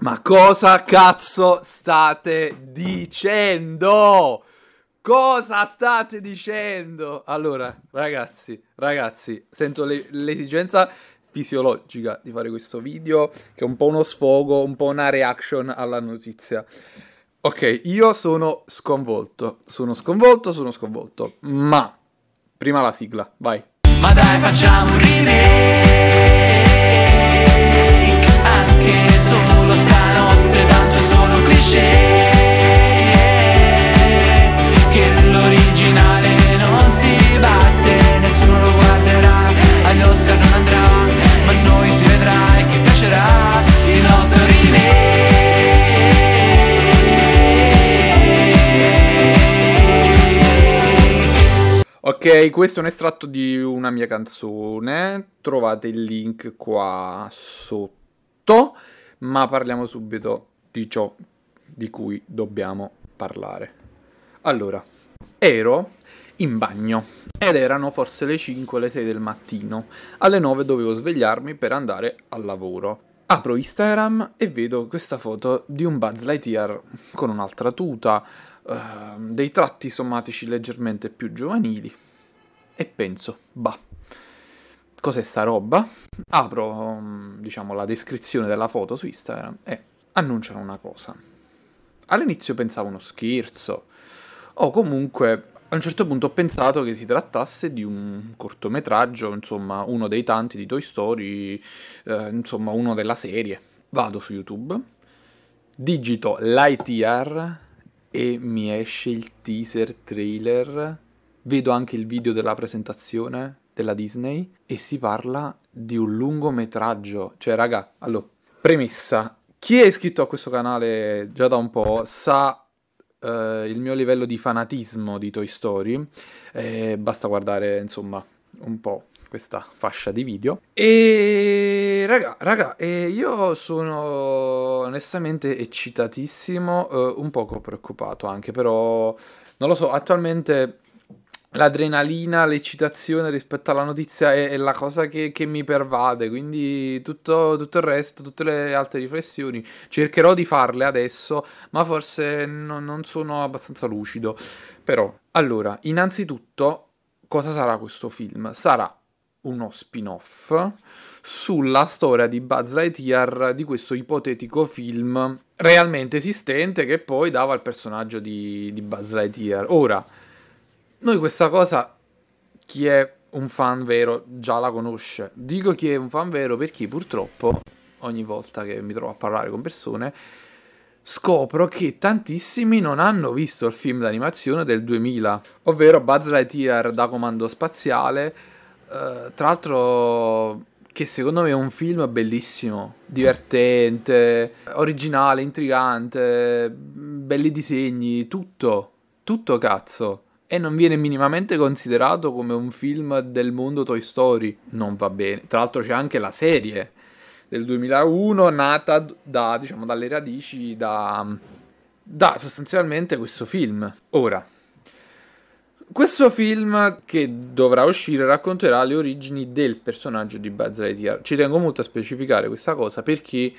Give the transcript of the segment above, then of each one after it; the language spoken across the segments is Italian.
Ma cosa cazzo state dicendo? Cosa state dicendo? Allora, ragazzi, ragazzi, sento le- l'esigenza fisiologica di fare questo video, che è un po' uno sfogo, un po' una reaction alla notizia. Ok, io sono sconvolto, sono sconvolto, sono sconvolto, ma prima la sigla, vai. Ma dai, facciamo un remake! questo è un estratto di una mia canzone, trovate il link qua sotto, ma parliamo subito di ciò di cui dobbiamo parlare. Allora, ero in bagno ed erano forse le 5 o le 6 del mattino. Alle 9 dovevo svegliarmi per andare al lavoro. Apro Instagram e vedo questa foto di un Buzz Lightyear con un'altra tuta, uh, dei tratti somatici leggermente più giovanili e penso, bah, cos'è sta roba? Apro, mm, diciamo, la descrizione della foto su Instagram e annunciano una cosa. All'inizio pensavo uno scherzo, o comunque a un certo punto ho pensato che si trattasse di un cortometraggio, insomma, uno dei tanti di Toy Story, eh, insomma, uno della serie. Vado su YouTube, digito l'ITR e mi esce il teaser trailer vedo anche il video della presentazione della Disney e si parla di un lungometraggio. Cioè, raga, allora, premessa. Chi è iscritto a questo canale già da un po' sa eh, il mio livello di fanatismo di Toy Story. Eh, basta guardare, insomma, un po' questa fascia di video. E raga, raga eh, io sono onestamente eccitatissimo, eh, un poco preoccupato anche, però non lo so, attualmente l'adrenalina, l'eccitazione rispetto alla notizia è, è la cosa che, che, mi pervade, quindi tutto, tutto, il resto, tutte le altre riflessioni, cercherò di farle adesso, ma forse no, non sono abbastanza lucido. Però, allora, innanzitutto, cosa sarà questo film? Sarà uno spin-off sulla storia di Buzz Lightyear di questo ipotetico film realmente esistente che poi dava il personaggio di, di Buzz Lightyear. Ora, noi questa cosa, chi è un fan vero già la conosce. Dico chi è un fan vero perché purtroppo ogni volta che mi trovo a parlare con persone scopro che tantissimi non hanno visto il film d'animazione del 2000, ovvero Buzz Lightyear da comando spaziale, eh, tra l'altro che secondo me è un film bellissimo, divertente, originale, intrigante, belli disegni, tutto, tutto cazzo e non viene minimamente considerato come un film del mondo Toy Story. Non va bene. Tra l'altro c'è anche la serie del 2001 nata da, diciamo, dalle radici da, da sostanzialmente questo film. Ora, questo film che dovrà uscire racconterà le origini del personaggio di Buzz Lightyear. Ci tengo molto a specificare questa cosa perché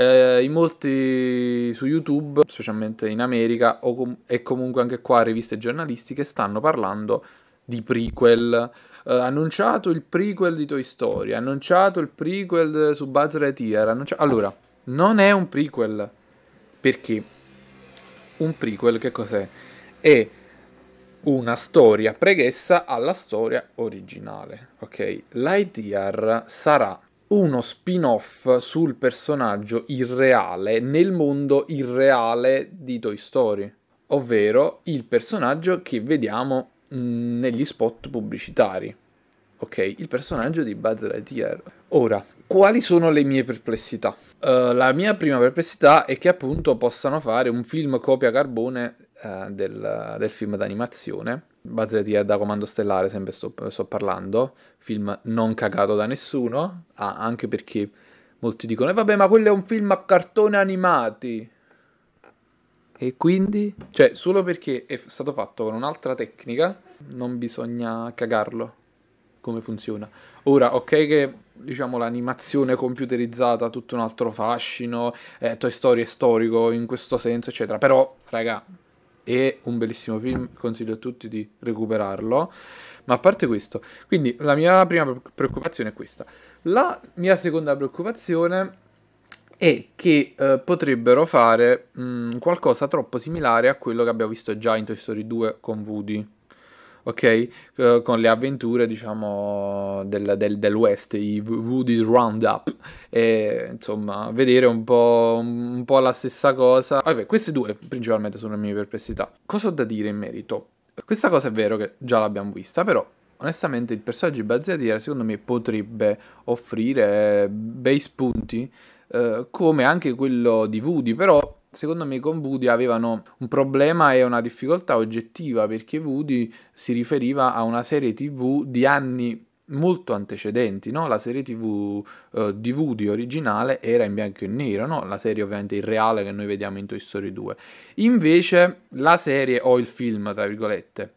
eh, in molti su YouTube, specialmente in America com- e comunque anche qua riviste giornalistiche, stanno parlando di prequel. Eh, annunciato il prequel di Toy Story, annunciato il prequel su Buzz Lightyear, annuncia- allora, non è un prequel. Perché? Un prequel che cos'è? È una storia preghessa alla storia originale, ok? Lightyear sarà uno spin-off sul personaggio irreale nel mondo irreale di Toy Story, ovvero il personaggio che vediamo mm, negli spot pubblicitari. Ok, il personaggio di Buzz Lightyear. Ora, quali sono le mie perplessità? Uh, la mia prima perplessità è che appunto possano fare un film copia carbone uh, del, del film d'animazione Base di Da Comando Stellare, sempre sto, sto, parlando, film non cagato da nessuno, ah, anche perché molti dicono, e eh, vabbè ma quello è un film a cartone animati. E quindi? Cioè, solo perché è stato fatto con un'altra tecnica, non bisogna cagarlo. Come funziona? Ora, ok che diciamo l'animazione computerizzata ha tutto un altro fascino, eh, Toy Story è storico in questo senso, eccetera, però, raga, è un bellissimo film, consiglio a tutti di recuperarlo. Ma a parte questo, quindi la mia prima preoccupazione è questa. La mia seconda preoccupazione è che eh, potrebbero fare mh, mm, qualcosa troppo similare a quello che abbiamo visto già in Toy Story 2 con Woody ok? Uh, con le avventure, diciamo, del, del, del West, i Woody Roundup. E, insomma, vedere un po', un po' la stessa cosa. Vabbè, queste due principalmente sono le mie perplessità. Cosa ho da dire in merito? Questa cosa è vero che già l'abbiamo vista, però onestamente il personaggio di Bazzatiera eh, secondo me potrebbe offrire eh, bei spunti eh, come anche quello di Woody, però secondo me con Woody avevano un problema e una difficoltà oggettiva perché Woody si riferiva a una serie tv di anni molto antecedenti, no? la serie tv uh, eh, di Woody originale era in bianco e nero, no? la serie ovviamente irreale che noi vediamo in Toy Story 2, invece la serie o il film, tra virgolette,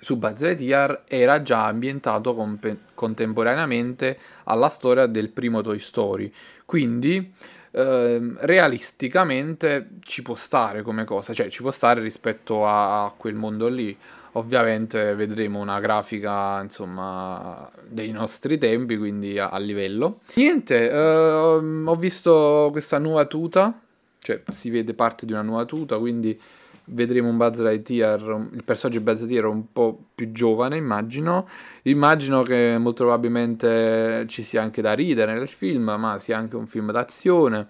su Buzz Lightyear era già ambientato comp- contemporaneamente alla storia del primo Toy Story, quindi eh, realisticamente ci può stare come cosa, cioè ci può stare rispetto a quel mondo lì. Ovviamente vedremo una grafica, insomma, dei nostri tempi, quindi a, a livello. Niente, ehm, ho visto questa nuova tuta, cioè si vede parte di una nuova tuta, quindi vedremo un Buzz Lightyear, il personaggio di Buzz Lightyear un po' più giovane, immagino. Immagino che molto probabilmente ci sia anche da ridere nel film, ma sia anche un film d'azione.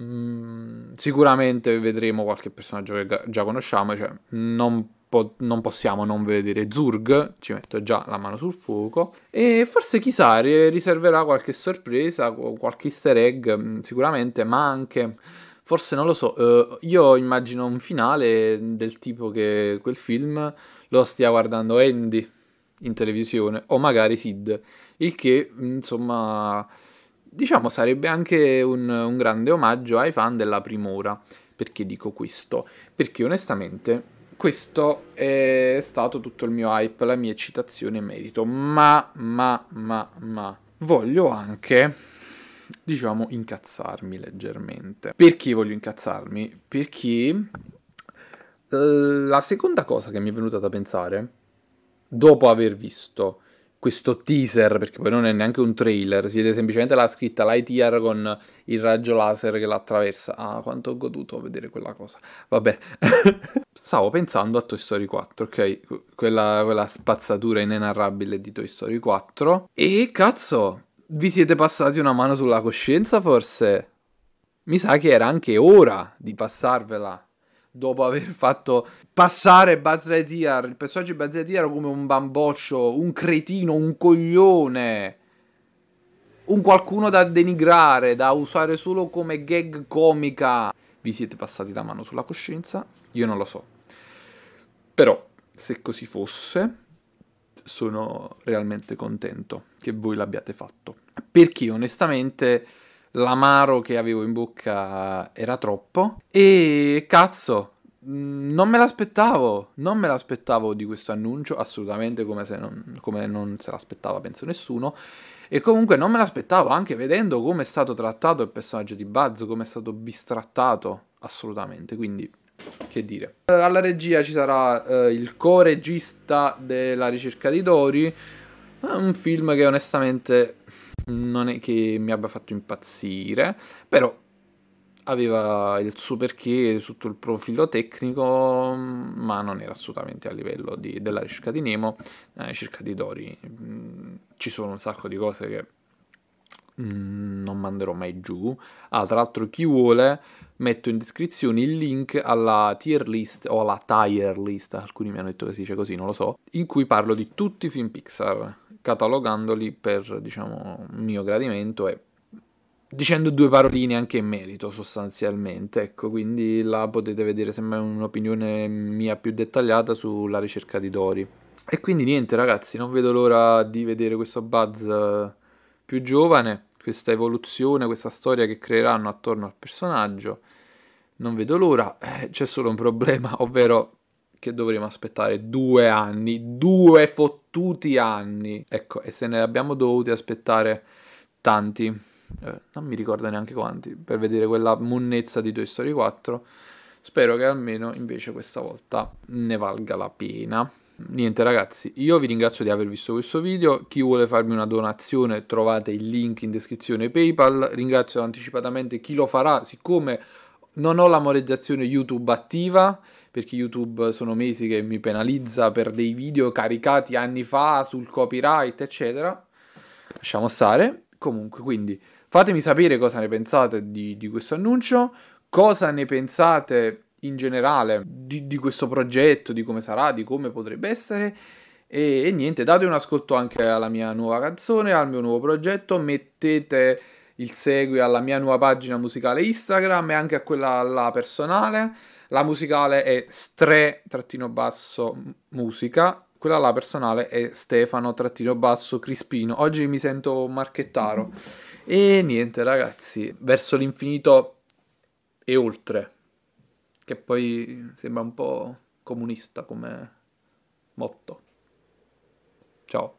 Mm, sicuramente vedremo qualche personaggio che già conosciamo, cioè non, po- non, possiamo non vedere Zurg, ci metto già la mano sul fuoco, e forse chissà riserverà qualche sorpresa, qualche easter egg mm, sicuramente, ma anche Forse non lo so, uh, io immagino un finale del tipo che quel film lo stia guardando Andy in televisione o magari Sid, il che insomma diciamo sarebbe anche un, un grande omaggio ai fan della primora. Perché dico questo? Perché onestamente questo è stato tutto il mio hype, la mia eccitazione e merito, ma, ma, ma, ma voglio anche diciamo, incazzarmi leggermente. Perché voglio incazzarmi? Perché eh, la seconda cosa che mi è venuta da pensare, dopo aver visto questo teaser, perché poi non è neanche un trailer, si vede semplicemente la scritta Lightyear con il raggio laser che l'attraversa. Ah, quanto ho goduto a vedere quella cosa. Vabbè. Stavo pensando a Toy Story 4, ok? Quella, quella spazzatura inenarrabile di Toy Story 4. E cazzo, vi siete passati una mano sulla coscienza forse? Mi sa che era anche ora di passarvela dopo aver fatto passare Buzz Lightyear, il personaggio di Buzz Lightyear come un bamboccio, un cretino, un coglione, un qualcuno da denigrare, da usare solo come gag comica. Vi siete passati la mano sulla coscienza? Io non lo so. Però, se così fosse, sono realmente contento che voi l'abbiate fatto perché onestamente l'amaro che avevo in bocca era troppo e cazzo mm, non me l'aspettavo, non me l'aspettavo di questo annuncio, assolutamente come, se non, come non se l'aspettava penso nessuno. E comunque non me l'aspettavo anche vedendo come è stato trattato il personaggio di Buzz, come è stato bistrattato, assolutamente. Quindi, che dire. Alla regia ci sarà eh, il co-regista della ricerca di Dori, un film che onestamente non è che mi abbia fatto impazzire, però aveva il suo perché sotto il profilo tecnico, ma non era assolutamente a livello di, della ricerca di Nemo, eh, ricerca di Dori. Mm, ci sono un sacco di cose che mm, non manderò mai giù. Ah, tra l'altro, chi vuole metto in descrizione il link alla tier list o alla tier list, alcuni mi hanno detto che si dice così, non lo so, in cui parlo di tutti i film Pixar catalogandoli per, diciamo, mio gradimento e dicendo due paroline anche in merito sostanzialmente, ecco, quindi là potete vedere semmai un'opinione mia più dettagliata sulla ricerca di Dori. E quindi niente ragazzi, non vedo l'ora di vedere questo Buzz eh, più giovane, questa evoluzione, questa storia che creeranno attorno al personaggio. Non vedo l'ora, eh, c'è solo un problema, ovvero che dovremo aspettare due anni, due fottuti anni. Ecco, e se ne abbiamo dovuti aspettare tanti, eh, non mi ricordo neanche quanti, per vedere quella monnezza di Toy Story 4. Spero che almeno invece questa volta ne valga la pena. Niente ragazzi, io vi ringrazio di aver visto questo video, chi vuole farmi una donazione trovate il link in descrizione PayPal, ringrazio anticipatamente chi lo farà siccome non ho la monetizzazione YouTube attiva perché YouTube sono mesi che mi penalizza per dei video caricati anni fa sul copyright, eccetera. Lasciamo stare. Comunque, quindi fatemi sapere cosa ne pensate di, di questo annuncio, cosa ne pensate in generale di, di, questo progetto, di come sarà, di come potrebbe essere. E, e, niente, date un ascolto anche alla mia nuova canzone, al mio nuovo progetto, mettete il segui alla mia nuova pagina musicale Instagram e anche a quella alla personale. La musicale è stre-musica, basso quella là personale è Stefano-Crispino. basso Oggi mi sento marchettaro. E niente ragazzi, verso l'infinito e oltre, che poi sembra un po' comunista come motto. Ciao.